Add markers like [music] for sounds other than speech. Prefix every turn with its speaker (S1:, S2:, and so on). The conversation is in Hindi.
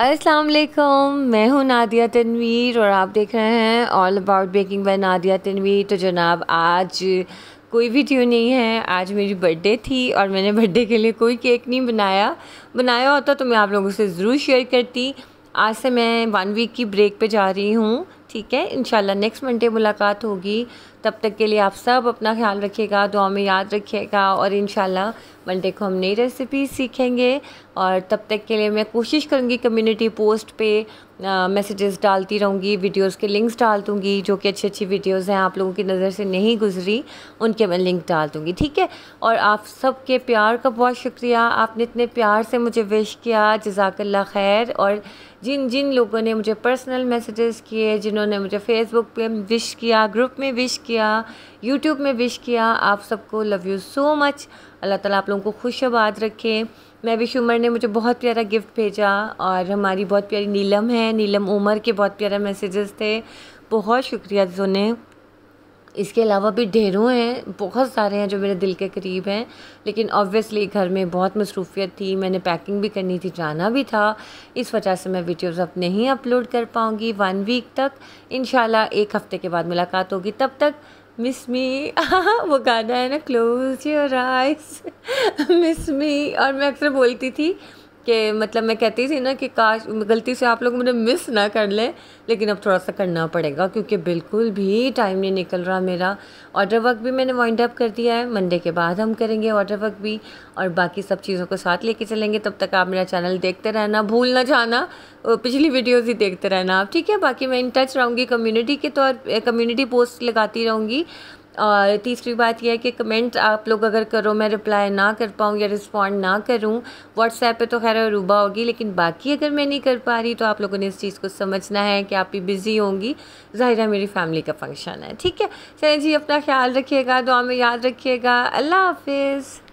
S1: अस्सलाम वालेकुम मैं हूं नादिया तनवीर और आप देख रहे हैं all about baking by Nadia Tanveer तो जनाब आज कोई भी ट्यू नहीं है आज मेरी बर्थडे थी और मैंने बर्थडे के लिए कोई केक नहीं बनाया बनाया होता तो मैं आप लोगों से ज़रूर शेयर करती आज से मैं वन वीक की ब्रेक पे जा रही हूँ ठीक है इनशाला नेक्स्ट मंडे मुलाकात होगी तब तक के लिए आप सब अपना ख्याल रखिएगा दुआ में याद रखिएगा और इन मंडे को हम नई रेसिपी सीखेंगे और तब तक के लिए मैं कोशिश करूँगी कम्युनिटी पोस्ट पे मैसेजेस डालती रहूँगी वीडियोस के लिंक्स डाल दूँगी जो कि अच्छी अच्छी वीडियोस हैं आप लोगों की नज़र से नहीं गुजरी उनके मैं लिंक डाल दूँगी ठीक है और आप सब के प्यार का बहुत शुक्रिया आपने इतने प्यार से मुझे विश किया जजाकल्ला खैर और जिन जिन लोगों ने मुझे पर्सनल मैसेजेस किए जिन्होंने मुझे फेसबुक पे विश किया ग्रुप में विश किया यूट्यूब में विश किया आप सबको love you so much Allah Taala आप लोगों को खुशबाद रखें महविश उमर ने मुझे बहुत प्यारा गिफ्ट भेजा और हमारी बहुत प्यारी नीलम है नीलम उमर के बहुत प्यारा मैसेजेस थे बहुत शुक्रिया जोने इसके अलावा भी ढेरों हैं बहुत सारे हैं जो मेरे दिल के करीब हैं लेकिन ऑब्वियसली घर में बहुत मसरूफियत थी मैंने पैकिंग भी करनी थी जाना भी था इस वजह से मैं वीडियोस अब नहीं अपलोड कर पाऊँगी वन वीक तक इन एक हफ़्ते के बाद मुलाकात होगी तब तक मिस मी [laughs] वो गाना है ना close your eyes miss me और मैं अक्सर बोलती थी कि मतलब मैं कहती थी ना कि काश गलती से आप लोग मुझे मिस ना कर लें लेकिन अब थोड़ा सा करना पड़ेगा क्योंकि बिल्कुल भी टाइम नहीं निकल रहा मेरा ऑर्डर वर्क भी मैंने वाइंड अप कर दिया है मंडे के बाद हम करेंगे ऑर्डर वर्क भी और बाकी सब चीज़ों को साथ लेके चलेंगे तब तक आप मेरा चैनल देखते रहना भूल ना जाना पिछली वीडियोज़ ही देखते रहना आप ठीक है बाकी मैं इन टच रहूँगी कम्यूनिटी के तौर कम्यूनिटी पोस्ट लगाती रहूँगी और तीसरी बात यह है कि कमेंट आप लोग अगर करो मैं रिप्लाई ना कर पाऊँ या रिस्पॉन्ड ना करूँ व्हाट्सएप पे तो खैर रूबा होगी लेकिन बाकी अगर मैं नहीं कर पा रही तो आप लोगों ने इस चीज़ को समझना है कि आप भी बिज़ी होंगी ज़ाहिर है मेरी फैमिली का फंक्शन है ठीक है चलिए जी अपना ख्याल रखिएगा दुआ में याद रखिएगा अल्लाह हाफिज़